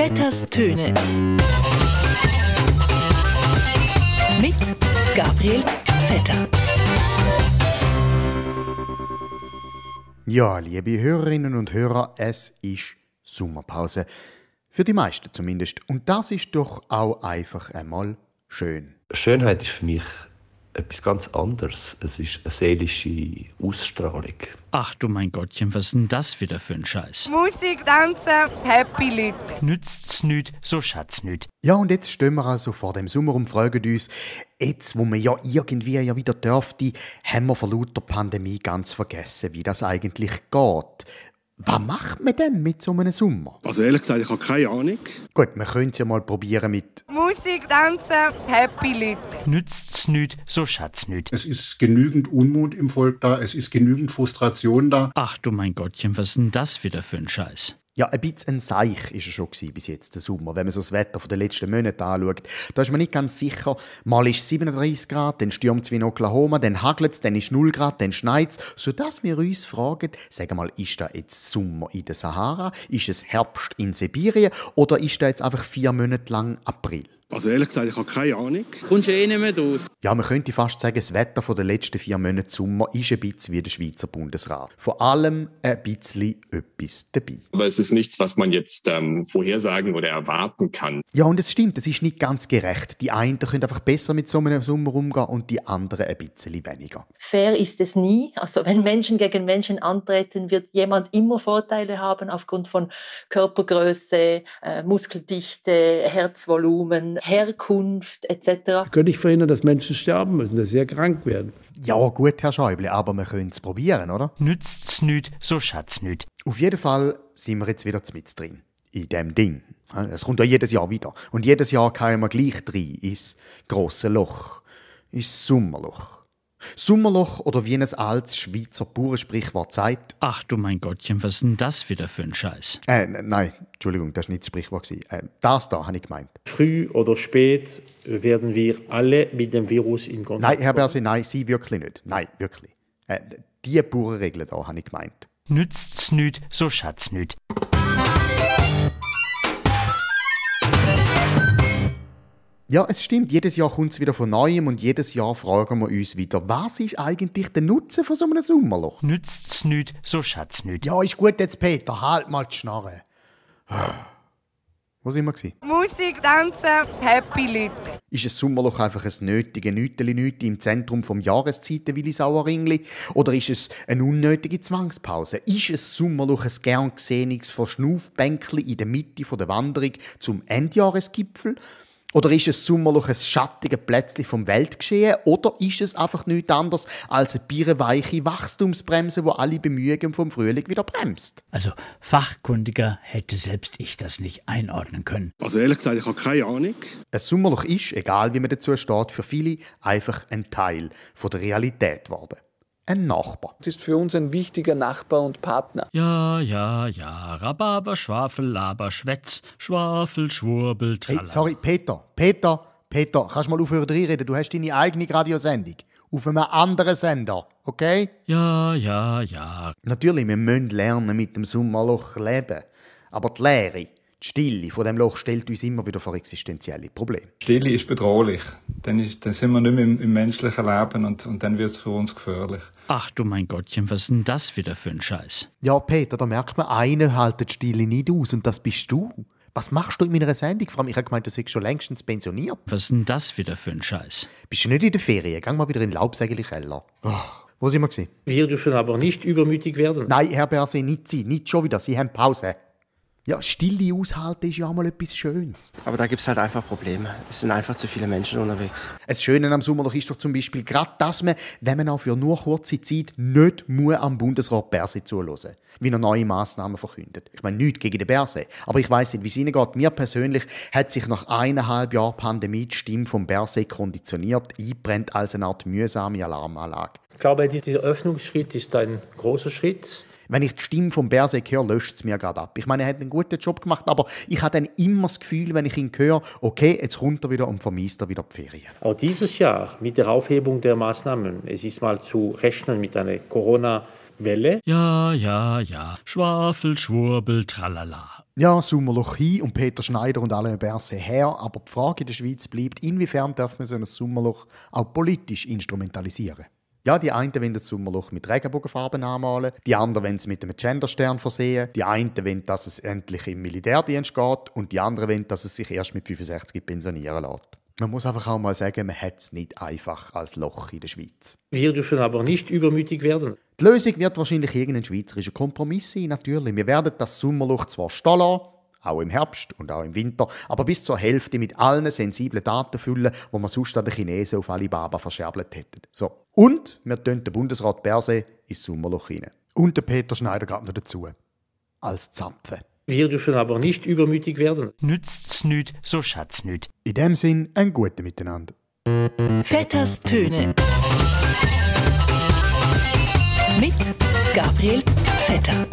Vetters Töne. Mit Gabriel Vetter. Ja, liebe Hörerinnen und Hörer, es ist Sommerpause. Für die meisten zumindest. Und das ist doch auch einfach einmal schön. Schönheit ist für mich etwas ganz anderes. Es ist eine seelische Ausstrahlung. Ach du mein Gottchen, was ist denn das wieder für ein Scheiß? Musik, Tanzen, Happy Lied. Nützt's nüt, so schatz nüt. Ja, und jetzt stehen wir also vor dem Sommer und fragen uns, jetzt, wo man ja irgendwie ja wieder dürfte, haben wir vor lauter Pandemie ganz vergessen, wie das eigentlich geht. Was macht man denn mit so einem Sommer? Also ehrlich gesagt, ich habe keine Ahnung. Gut, wir können es ja mal probieren mit... Musik, Tanzen, Happy Lied. Nützt's nüt, so schaut's nüt. Es ist genügend Unmut im Volk da, es ist genügend Frustration da. Ach du mein Gottchen, was ist denn das wieder für ein Scheiß? ja, ein bisschen ein Seich war er schon bis jetzt, der Sommer, wenn man so das Wetter der letzten Monate anschaut. Da ist man nicht ganz sicher. Mal ist es 37 Grad, dann stürmt es wie in Oklahoma, dann hagelt es, dann ist es 0 Grad, dann schneit es, sodass wir uns fragen, sagen mal, ist da jetzt Sommer in der Sahara? Ist es Herbst in Sibirien? Oder ist da jetzt einfach vier Monate lang April? Also ehrlich gesagt, ich habe keine Ahnung. Kommst du eh nicht mehr raus? Ja, man könnte fast sagen, das Wetter der letzten vier Monate Sommer ist ein bisschen wie der Schweizer Bundesrat. Vor allem ein bisschen etwas dabei. Aber es ist nichts, was man jetzt ähm, vorhersagen oder erwarten kann. Ja, und es stimmt, es ist nicht ganz gerecht. Die einen können einfach besser mit so einem Sommer umgehen und die anderen ein bisschen weniger. Fair ist es nie. Also wenn Menschen gegen Menschen antreten, wird jemand immer Vorteile haben aufgrund von Körpergröße, äh, Muskeldichte, Herzvolumen, Herkunft etc. Könnte ich verhindern, dass Menschen sterben müssen, dass sie ja krank werden. Ja, gut, Herr Schäuble, aber wir können es probieren, oder? Nützt es nicht, so es nicht. Auf jeden Fall sind wir jetzt wieder mit drin. In dem Ding. Es kommt ja jedes Jahr wieder. Und jedes Jahr kommen wir gleich rein ins grosse Loch. Ins Sommerloch. Sommerloch oder wie ein altes Schweizer Bauernsprichwort sagt. Ach du mein Gottchen, was ist denn das wieder für ein Scheiß? Äh, nein, Entschuldigung, das war nicht das Sprichwort. Äh, das da habe ich gemeint. Früh oder spät werden wir alle mit dem Virus in Kontakt Nein, Herr Berse, nein, Sie wirklich nicht. Nein, wirklich. Äh, die Bauernregeln da habe ich gemeint. Nützt es nicht, so schatz nicht. Ja, es stimmt, jedes Jahr kommt es wieder von Neuem und jedes Jahr fragen wir uns wieder, was ist eigentlich der Nutzen von so einem Sommerloch? Nützt es nicht, so schatz nicht. Ja, ist gut jetzt, Peter, halt mal die Schnarre. Was immer war. Musik, Tanzen, happy Leute. Ist ein Sommerloch einfach ein nötige Nüteli Nüte im Zentrum vom Jahreszeiten Willi Sauerringli? Oder ist es eine unnötige Zwangspause? Ist ein Sommerloch ein gern gesehenes Verschnaufbänkli in der Mitte der Wanderung zum Endjahresgipfel? Oder ist es Sommerloch ein schattiges Plätzchen vom Weltgeschehen? Oder ist es einfach nichts anderes als eine bierweiche Wachstumsbremse, wo alle Bemühungen vom Frühling wieder bremst? Also fachkundiger hätte selbst ich das nicht einordnen können. Also ehrlich gesagt, ich habe keine Ahnung. Ein Sommerloch ist, egal wie man dazu steht, für viele einfach ein Teil von der Realität geworden ein Nachbar. Es ist für uns ein wichtiger Nachbar und Partner. Ja, ja, ja. Rhabarber, Schwafel, Laber, Schwätz, Schwafel, Schwurbel, Tralala. Hey, sorry, Peter, Peter, Peter, kannst mal aufhören reden? Du hast deine eigene Radiosendung. Auf einem anderen Sender, okay? Ja, ja, ja. Natürlich, wir müssen lernen, mit dem Sommerloch leben. Aber die Lehre, die Stille von dem Loch stellt uns immer wieder vor existenzielle Probleme. Stille ist bedrohlich. Dann, ist, dann sind wir nicht mehr im, im menschlichen Leben und, und dann wird es für uns gefährlich. Ach du mein Gottchen, was ist denn das wieder für ein Scheiß? Ja, Peter, da merkt man, einer hält die Stille nicht aus und das bist du. Was machst du in meiner Sendung? Vor allem, ich habe gemeint, du seist schon längstens pensioniert. Was ist denn das wieder für ein Scheiß? Bist du nicht in der Ferien? Gang mal wieder in den Laubsägeli-Keller. Oh. Wo sind wir? Gewesen? Wir dürfen aber nicht übermütig werden. Nein, Herr Berse, nicht Sie, nicht schon wieder. Sie haben Pause ja, Stille aushalten ist ja mal etwas Schönes. Aber da gibt es halt einfach Probleme. Es sind einfach zu viele Menschen unterwegs. Das Schöne am Sommerloch ist doch zum Beispiel gerade, dass man, wenn man auch für nur kurze Zeit nicht muss am Bundesrat Berse zuhören wie er neue Massnahmen verkündet. Ich meine, nichts gegen den Berse, aber ich weiß nicht, wie es Ihnen geht. Mir persönlich hat sich nach eineinhalb Jahren Pandemie die Stimme vom Berse konditioniert, eingebrennt als eine Art mühsame Alarmanlage. Ich glaube, dieser Öffnungsschritt ist ein großer Schritt wenn ich die Stimme von Berserk höre, löscht es mir gerade ab. Ich meine, er hat einen guten Job gemacht, aber ich habe dann immer das Gefühl, wenn ich ihn höre, okay, jetzt kommt er wieder und vermisst er wieder die Ferien. Auch dieses Jahr mit der Aufhebung der Maßnahmen, es ist mal zu rechnen mit einer Corona- Welle? Ja, ja, ja. Schwafel, Schwurbel, tralala. Ja, Sommerloch hin und Peter Schneider und alle Berse her, aber die Frage in der Schweiz bleibt, inwiefern darf man so ein Sommerloch auch politisch instrumentalisieren? Ja, die einen wollen das Sommerloch mit Regenbogenfarben anmalen, die anderen wollen es mit einem Genderstern versehen, die einen wollen, dass es endlich im Militärdienst geht und die anderen wollen, dass es sich erst mit 65 pensionieren lässt. Man muss einfach auch mal sagen, man hat es nicht einfach als Loch in der Schweiz. Wir dürfen aber nicht übermütig werden. Die Lösung wird wahrscheinlich irgendein schweizerischer Kompromiss sein, natürlich. Wir werden das Sommerloch zwar stehen lassen, auch im Herbst und auch im Winter, aber bis zur Hälfte mit allen sensiblen Daten füllen, die man sonst an den Chinesen auf Alibaba verscherbelt hätten. So. Und wir tun den Bundesrat Berse ins Sommerloch hinein. Und der Peter Schneider gab noch dazu. Als Zapfen. Wir dürfen aber nicht übermütig werden. Nützt's nüt, so schatz nüt. In dem Sinn, ein gutes Miteinander. Vetters Töne. Mit Gabriel Vetter.